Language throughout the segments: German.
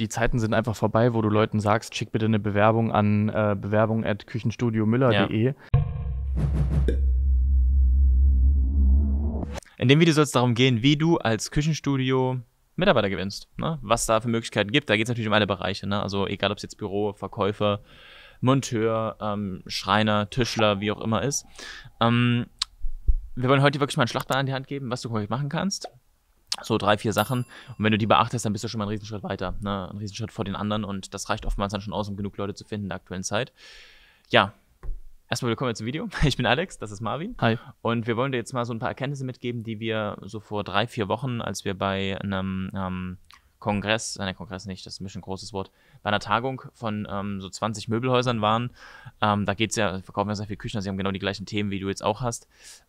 die Zeiten sind einfach vorbei, wo du Leuten sagst, schick bitte eine Bewerbung an äh, bewerbung at küchenstudiomüller.de. Ja. In dem Video soll es darum gehen, wie du als Küchenstudio Mitarbeiter gewinnst. Ne? Was da für Möglichkeiten gibt. Da geht es natürlich um alle Bereiche. Ne? Also egal, ob es jetzt Büro, Verkäufer, Monteur, ähm, Schreiner, Tischler, wie auch immer ist. Ähm, wir wollen heute wirklich mal einen Schlachtplan an die Hand geben, was du konkret machen kannst. So drei, vier Sachen. Und wenn du die beachtest, dann bist du schon mal einen Riesenschritt weiter. Ne? Einen Riesenschritt vor den anderen. Und das reicht oftmals dann schon aus, um genug Leute zu finden in der aktuellen Zeit. Ja, Erstmal willkommen zum Video. Ich bin Alex, das ist Marvin. Hi. Und wir wollen dir jetzt mal so ein paar Erkenntnisse mitgeben, die wir so vor drei, vier Wochen, als wir bei einem ähm, Kongress, äh, nein, Kongress nicht, das ist ein bisschen ein großes Wort, bei einer Tagung von ähm, so 20 Möbelhäusern waren. Ähm, da geht es ja, verkaufen ja sehr viel Küchen, also sie haben genau die gleichen Themen, wie du jetzt auch hast.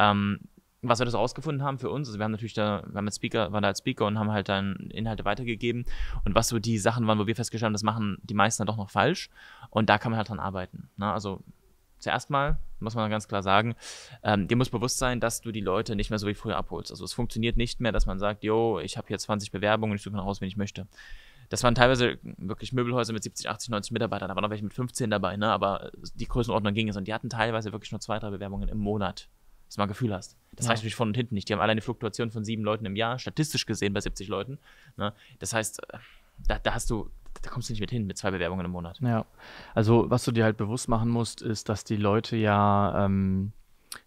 Ähm, und was wir das rausgefunden haben für uns, also wir haben natürlich da, wir haben als Speaker, waren da als Speaker und haben halt dann Inhalte weitergegeben. Und was so die Sachen waren, wo wir festgestellt haben, das machen die meisten dann doch noch falsch. Und da kann man halt dran arbeiten. Ne? Also zuerst mal, muss man ganz klar sagen, ähm, dir muss bewusst sein, dass du die Leute nicht mehr so wie früher abholst. Also es funktioniert nicht mehr, dass man sagt, yo, ich habe hier 20 Bewerbungen, ich suche raus, wen ich möchte. Das waren teilweise wirklich Möbelhäuser mit 70, 80, 90 Mitarbeitern, da waren noch welche mit 15 dabei, ne? aber die Größenordnung ging es und die hatten teilweise wirklich nur zwei, drei Bewerbungen im Monat dass du mal ein Gefühl hast. Das ja. reicht natürlich von und hinten nicht. Die haben alle eine Fluktuation von sieben Leuten im Jahr, statistisch gesehen bei 70 Leuten. Ne? Das heißt, äh, da, da hast du da kommst du nicht mit hin mit zwei Bewerbungen im Monat. Ja, also was du dir halt bewusst machen musst, ist, dass die Leute ja, ähm,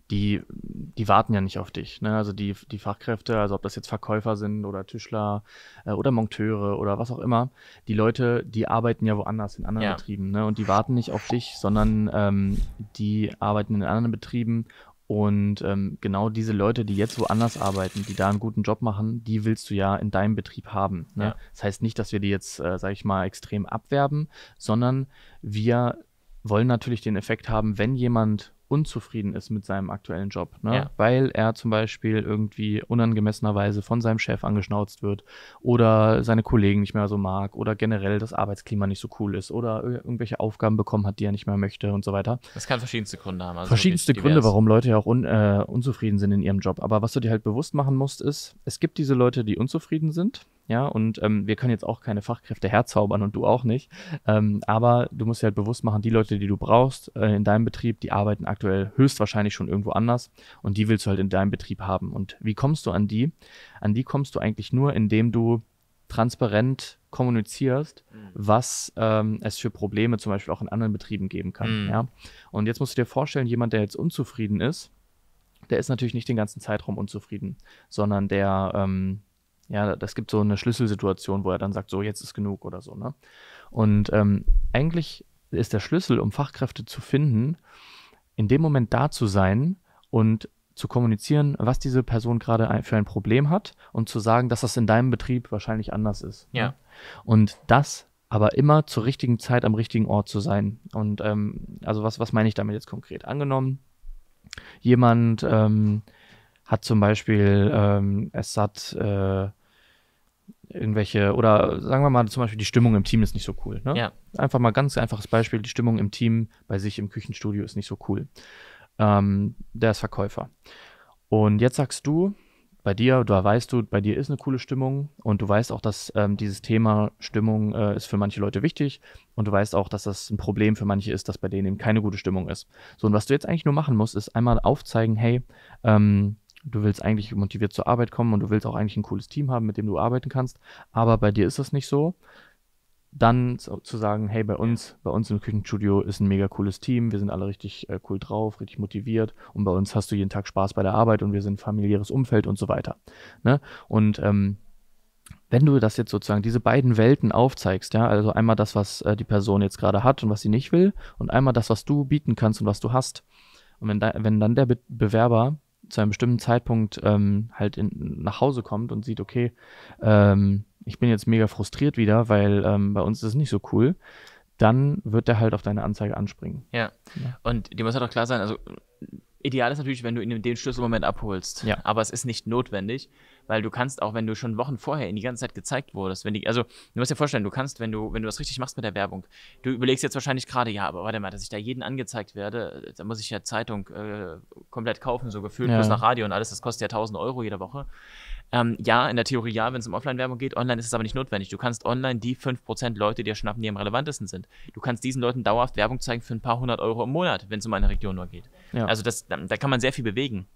die, die warten ja nicht auf dich. Ne? Also die, die Fachkräfte, also ob das jetzt Verkäufer sind oder Tischler äh, oder Monteure oder was auch immer, die Leute, die arbeiten ja woanders in anderen ja. Betrieben ne? und die warten nicht auf dich, sondern ähm, die arbeiten in anderen Betrieben und ähm, genau diese Leute, die jetzt woanders arbeiten, die da einen guten Job machen, die willst du ja in deinem Betrieb haben. Ne? Ja. Das heißt nicht, dass wir die jetzt, äh, sage ich mal, extrem abwerben, sondern wir wollen natürlich den Effekt haben, wenn jemand unzufrieden ist mit seinem aktuellen Job, ne? Ja. weil er zum Beispiel irgendwie unangemessenerweise von seinem Chef angeschnauzt wird oder seine Kollegen nicht mehr so mag oder generell das Arbeitsklima nicht so cool ist oder irgendwelche Aufgaben bekommen hat, die er nicht mehr möchte und so weiter. Das kann verschiedenste Gründe haben. Also verschiedenste Gründe, warum Leute ja auch un, äh, unzufrieden sind in ihrem Job. Aber was du dir halt bewusst machen musst, ist, es gibt diese Leute, die unzufrieden sind ja, und ähm, wir können jetzt auch keine Fachkräfte herzaubern und du auch nicht. Ähm, aber du musst dir halt bewusst machen, die Leute, die du brauchst äh, in deinem Betrieb, die arbeiten aktuell höchstwahrscheinlich schon irgendwo anders und die willst du halt in deinem Betrieb haben. Und wie kommst du an die? An die kommst du eigentlich nur, indem du transparent kommunizierst, mhm. was ähm, es für Probleme zum Beispiel auch in anderen Betrieben geben kann. Mhm. Ja? Und jetzt musst du dir vorstellen, jemand, der jetzt unzufrieden ist, der ist natürlich nicht den ganzen Zeitraum unzufrieden, sondern der ähm, ja, das gibt so eine Schlüsselsituation, wo er dann sagt, so jetzt ist genug oder so. Ne? Und ähm, eigentlich ist der Schlüssel, um Fachkräfte zu finden, in dem Moment da zu sein und zu kommunizieren, was diese Person gerade für ein Problem hat und zu sagen, dass das in deinem Betrieb wahrscheinlich anders ist. Ne? Ja. Und das aber immer zur richtigen Zeit am richtigen Ort zu sein. Und ähm, also was, was meine ich damit jetzt konkret? Angenommen, jemand ähm, hat zum Beispiel, ähm, es hat äh, irgendwelche, oder sagen wir mal zum Beispiel, die Stimmung im Team ist nicht so cool. Ne? Ja. Einfach mal ganz einfaches Beispiel, die Stimmung im Team bei sich im Küchenstudio ist nicht so cool. Ähm, der ist Verkäufer. Und jetzt sagst du, bei dir, da weißt du, bei dir ist eine coole Stimmung und du weißt auch, dass ähm, dieses Thema Stimmung äh, ist für manche Leute wichtig und du weißt auch, dass das ein Problem für manche ist, dass bei denen eben keine gute Stimmung ist. So, und was du jetzt eigentlich nur machen musst, ist einmal aufzeigen, hey, ähm, Du willst eigentlich motiviert zur Arbeit kommen und du willst auch eigentlich ein cooles Team haben, mit dem du arbeiten kannst, aber bei dir ist das nicht so. Dann zu sagen, hey, bei uns, bei uns im Küchenstudio ist ein mega cooles Team, wir sind alle richtig äh, cool drauf, richtig motiviert und bei uns hast du jeden Tag Spaß bei der Arbeit und wir sind ein familiäres Umfeld und so weiter. Ne? Und ähm, wenn du das jetzt sozusagen diese beiden Welten aufzeigst, ja, also einmal das, was äh, die Person jetzt gerade hat und was sie nicht will, und einmal das, was du bieten kannst und was du hast, und wenn, da, wenn dann der Be Bewerber zu einem bestimmten Zeitpunkt ähm, halt in, nach Hause kommt und sieht, okay, ähm, ich bin jetzt mega frustriert wieder, weil ähm, bei uns ist es nicht so cool, dann wird er halt auf deine Anzeige anspringen. Ja. ja. Und dir muss halt auch klar sein, also ideal ist natürlich, wenn du ihn in dem Schlüsselmoment abholst. Ja. Aber es ist nicht notwendig weil du kannst auch, wenn du schon Wochen vorher in die ganze Zeit gezeigt wurdest, wenn die, also du musst dir vorstellen, du kannst, wenn du, wenn du das richtig machst mit der Werbung, du überlegst jetzt wahrscheinlich gerade, ja, aber warte mal, dass ich da jeden angezeigt werde, da muss ich ja Zeitung äh, komplett kaufen, so gefühlt, ja. plus nach Radio und alles, das kostet ja 1000 Euro jede Woche. Ähm, ja, in der Theorie ja, wenn es um Offline-Werbung geht. Online ist es aber nicht notwendig. Du kannst online die 5% Leute dir schnappen, die am relevantesten sind. Du kannst diesen Leuten dauerhaft Werbung zeigen für ein paar hundert Euro im Monat, wenn es um eine Region nur geht. Ja. Also das, da, da kann man sehr viel bewegen.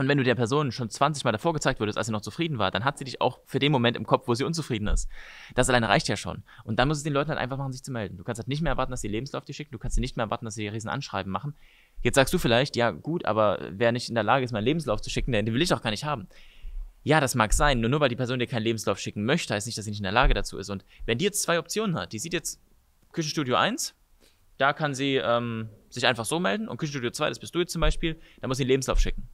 Und wenn du der Person schon 20 Mal davor gezeigt wurdest, als sie noch zufrieden war, dann hat sie dich auch für den Moment im Kopf, wo sie unzufrieden ist. Das alleine reicht ja schon. Und dann muss es den Leuten halt einfach machen, sich zu melden. Du kannst halt nicht mehr erwarten, dass sie Lebenslauf dir schicken. Du kannst nicht mehr erwarten, dass sie riesen Anschreiben machen. Jetzt sagst du vielleicht, ja gut, aber wer nicht in der Lage ist, meinen Lebenslauf zu schicken, den will ich auch gar nicht haben. Ja, das mag sein. Nur nur weil die Person dir keinen Lebenslauf schicken möchte, heißt nicht, dass sie nicht in der Lage dazu ist. Und wenn die jetzt zwei Optionen hat, die sieht jetzt Küchenstudio 1, da kann sie ähm, sich einfach so melden und Küchenstudio 2, das bist du jetzt zum Beispiel, da muss sie einen Lebenslauf schicken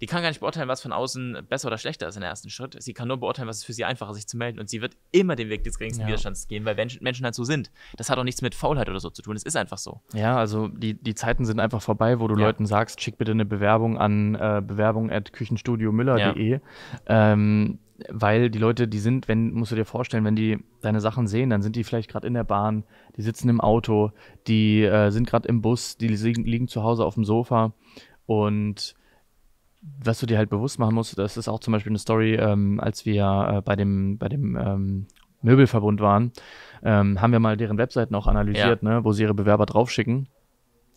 die kann gar nicht beurteilen, was von außen besser oder schlechter ist in der ersten Schritt. Sie kann nur beurteilen, was ist für sie einfacher, sich zu melden. Und sie wird immer den Weg des geringsten ja. Widerstands gehen, weil Menschen halt so sind. Das hat auch nichts mit Faulheit oder so zu tun. Es ist einfach so. Ja, also die, die Zeiten sind einfach vorbei, wo du ja. Leuten sagst, schick bitte eine Bewerbung an äh, bewerbung@küchenstudiomüller.de. Ja. Ähm, weil die Leute, die sind, wenn, musst du dir vorstellen, wenn die deine Sachen sehen, dann sind die vielleicht gerade in der Bahn, die sitzen im Auto, die äh, sind gerade im Bus, die liegen, liegen, zu Hause auf dem Sofa und was du dir halt bewusst machen musst, das ist auch zum Beispiel eine Story, ähm, als wir äh, bei dem, bei dem ähm, Möbelverbund waren, ähm, haben wir mal deren Webseiten auch analysiert, ja. ne, wo sie ihre Bewerber draufschicken.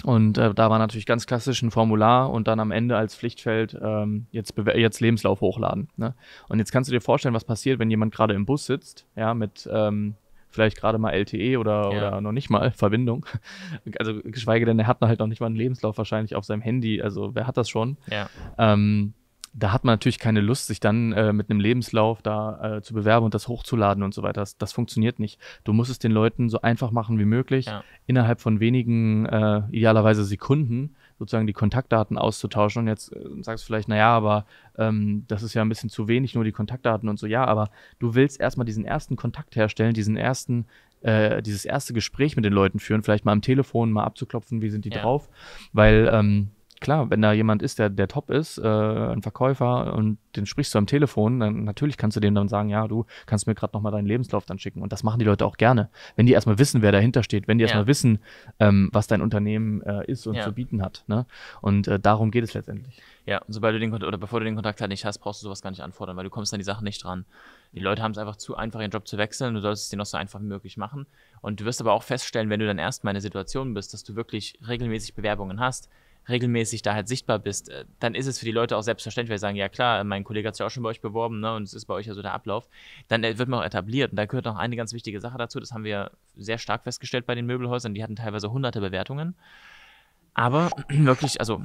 Und äh, da war natürlich ganz klassisch ein Formular und dann am Ende als Pflichtfeld ähm, jetzt, jetzt Lebenslauf hochladen. Ne? Und jetzt kannst du dir vorstellen, was passiert, wenn jemand gerade im Bus sitzt, ja, mit ähm, vielleicht gerade mal LTE oder, ja. oder noch nicht mal Verbindung. Also geschweige denn, er hat halt noch nicht mal einen Lebenslauf wahrscheinlich auf seinem Handy. Also wer hat das schon? Ja. Ähm, da hat man natürlich keine Lust, sich dann äh, mit einem Lebenslauf da äh, zu bewerben und das hochzuladen und so weiter. Das, das, funktioniert nicht. Du musst es den Leuten so einfach machen wie möglich, ja. innerhalb von wenigen, äh, idealerweise Sekunden, sozusagen die Kontaktdaten auszutauschen. Und jetzt äh, sagst du vielleicht, naja, aber ähm, das ist ja ein bisschen zu wenig, nur die Kontaktdaten und so. Ja, aber du willst erstmal diesen ersten Kontakt herstellen, diesen ersten, äh, dieses erste Gespräch mit den Leuten führen, vielleicht mal am Telefon mal abzuklopfen, wie sind die ja. drauf, weil ähm, klar, wenn da jemand ist, der, der top ist, äh, ein Verkäufer und den sprichst du am Telefon, dann natürlich kannst du dem dann sagen, ja, du kannst mir gerade nochmal deinen Lebenslauf dann schicken. Und das machen die Leute auch gerne. Wenn die erstmal wissen, wer dahinter steht, wenn die erstmal ja. wissen, ähm, was dein Unternehmen äh, ist und ja. zu bieten hat. Ne? Und äh, darum geht es letztendlich. Ja, und sobald du den Kontakt, oder bevor du den Kontakt halt nicht hast, brauchst du sowas gar nicht anfordern, weil du kommst an die Sachen nicht dran. Die Leute haben es einfach zu einfach, ihren Job zu wechseln. Du solltest es dir noch so einfach wie möglich machen. Und du wirst aber auch feststellen, wenn du dann erstmal in der Situation bist, dass du wirklich regelmäßig Bewerbungen hast, regelmäßig da halt sichtbar bist, äh, dann ist es für die Leute auch selbstverständlich, weil sie sagen, ja klar, mein Kollege hat sich auch schon bei euch beworben, ne, und es ist bei euch ja so der Ablauf, dann äh, wird man auch etabliert. Und da gehört noch eine ganz wichtige Sache dazu, das haben wir sehr stark festgestellt bei den Möbelhäusern, die hatten teilweise hunderte Bewertungen. Aber wirklich, also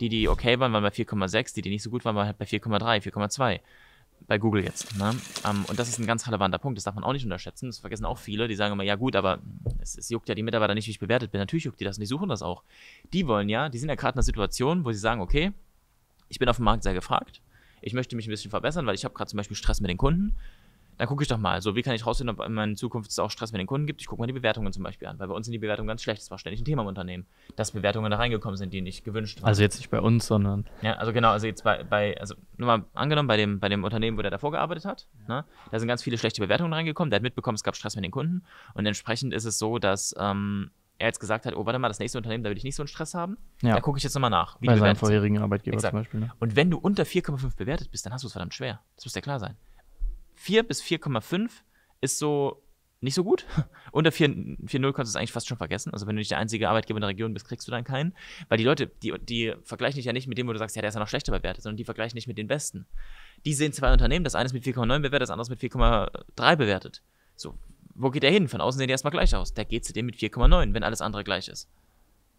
die, die okay waren, waren bei 4,6, die, die nicht so gut waren, waren halt bei 4,3, 4,2 bei Google jetzt. Ne? Ähm, und das ist ein ganz relevanter Punkt, das darf man auch nicht unterschätzen. Das vergessen auch viele, die sagen immer, ja gut, aber es, es juckt ja die Mitarbeiter nicht, wie ich bewertet bin. Natürlich juckt die das und die suchen das auch. Die wollen ja, die sind ja gerade in einer Situation, wo sie sagen, okay, ich bin auf dem Markt sehr gefragt, ich möchte mich ein bisschen verbessern, weil ich habe gerade zum Beispiel Stress mit den Kunden dann gucke ich doch mal, so wie kann ich rausfinden, ob in Zukunft es auch Stress mit den Kunden gibt. Ich gucke mal die Bewertungen zum Beispiel an, weil bei uns sind die Bewertungen ganz schlecht. Das war ständig ein Thema im Unternehmen, dass Bewertungen da reingekommen sind, die nicht gewünscht waren. Also jetzt nicht bei uns, sondern. Ja, also genau, also jetzt bei, bei also nur mal angenommen, bei dem, bei dem Unternehmen, wo der davor gearbeitet hat, ja. ne, da sind ganz viele schlechte Bewertungen reingekommen. Der hat mitbekommen, es gab Stress mit den Kunden. Und entsprechend ist es so, dass. Ähm, er jetzt gesagt hat, oh, warte mal, das nächste Unternehmen, da will ich nicht so einen Stress haben, ja. da gucke ich jetzt nochmal nach. Wie Bei seinem vorherigen Arbeitgeber Exakt. zum Beispiel. Ne? Und wenn du unter 4,5 bewertet bist, dann hast du es verdammt schwer. Das muss ja klar sein. 4 bis 4,5 ist so nicht so gut. Unter 4.0 kannst du es eigentlich fast schon vergessen. Also wenn du nicht der einzige Arbeitgeber in der Region bist, kriegst du dann keinen. Weil die Leute, die, die vergleichen dich ja nicht mit dem, wo du sagst, ja, der ist ja noch schlechter bewertet, sondern die vergleichen dich mit den Besten. Die sehen zwei Unternehmen, das eine ist mit 4,9 bewertet, das andere ist mit 4,3 bewertet. So, wo geht der hin? Von außen sehen die erstmal gleich aus. Der geht zu dem mit 4,9, wenn alles andere gleich ist.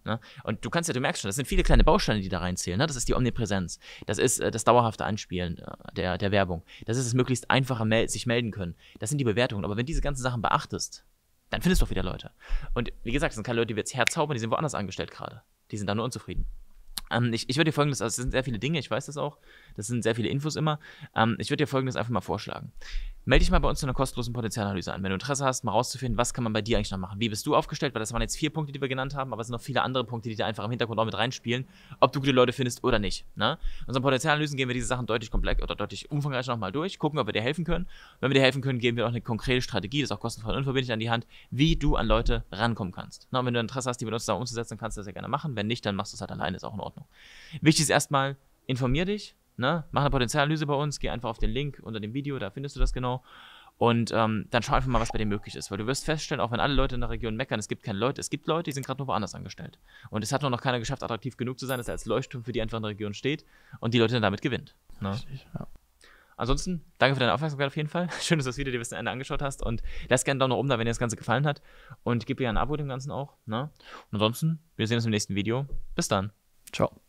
Ne? Und du kannst ja, du merkst schon, das sind viele kleine Bausteine, die da reinzählen. Ne? Das ist die Omnipräsenz. Das ist äh, das dauerhafte Anspielen äh, der, der Werbung. Das ist das möglichst einfache mel sich melden können. Das sind die Bewertungen. Aber wenn diese ganzen Sachen beachtest, dann findest du auch wieder Leute. Und wie gesagt, das sind keine Leute, die wir jetzt herzaubern, die sind woanders angestellt gerade. Die sind da nur unzufrieden. Ähm, ich, ich würde dir folgendes, also es sind sehr viele Dinge, ich weiß das auch. Das sind sehr viele Infos immer. Ähm, ich würde dir folgendes einfach mal vorschlagen. Melde dich mal bei uns zu einer kostenlosen Potenzialanalyse an. Wenn du Interesse hast, mal rauszufinden, was kann man bei dir eigentlich noch machen? Wie bist du aufgestellt? Weil das waren jetzt vier Punkte, die wir genannt haben, aber es sind noch viele andere Punkte, die da einfach im Hintergrund auch mit reinspielen, ob du gute Leute findest oder nicht. Ne? In unseren Potenzialanalysen gehen wir diese Sachen deutlich komplex oder deutlich umfangreich nochmal durch, gucken, ob wir dir helfen können. wenn wir dir helfen können, geben wir auch eine konkrete Strategie, das ist auch kostenfrei und unverbindlich an die Hand, wie du an Leute rankommen kannst. Ne? Und wenn du Interesse hast, die mit uns da umzusetzen, kannst du das ja gerne machen. Wenn nicht, dann machst du es halt alleine, ist auch in Ordnung. Wichtig ist erstmal, informier dich, ne? Mach eine Potenzialanalyse bei uns, geh einfach auf den Link unter dem Video, da findest du das genau. Und ähm, dann schau einfach mal, was bei dir möglich ist. Weil du wirst feststellen, auch wenn alle Leute in der Region meckern, es gibt keine Leute, es gibt Leute, die sind gerade nur woanders angestellt. Und es hat nur noch keiner geschafft, attraktiv genug zu sein, dass er als Leuchtturm für die einfach in der Region steht und die Leute dann damit gewinnt. Ne? Richtig, ja. Ansonsten, danke für deine Aufmerksamkeit auf jeden Fall. Schön, dass du das Video dir bis zum Ende angeschaut hast. Und lass gerne einen Daumen nach oben da, wenn dir das Ganze gefallen hat. Und gib dir ein Abo dem Ganzen auch. Ne? Und ansonsten, wir sehen uns im nächsten Video. Bis dann. Ciao.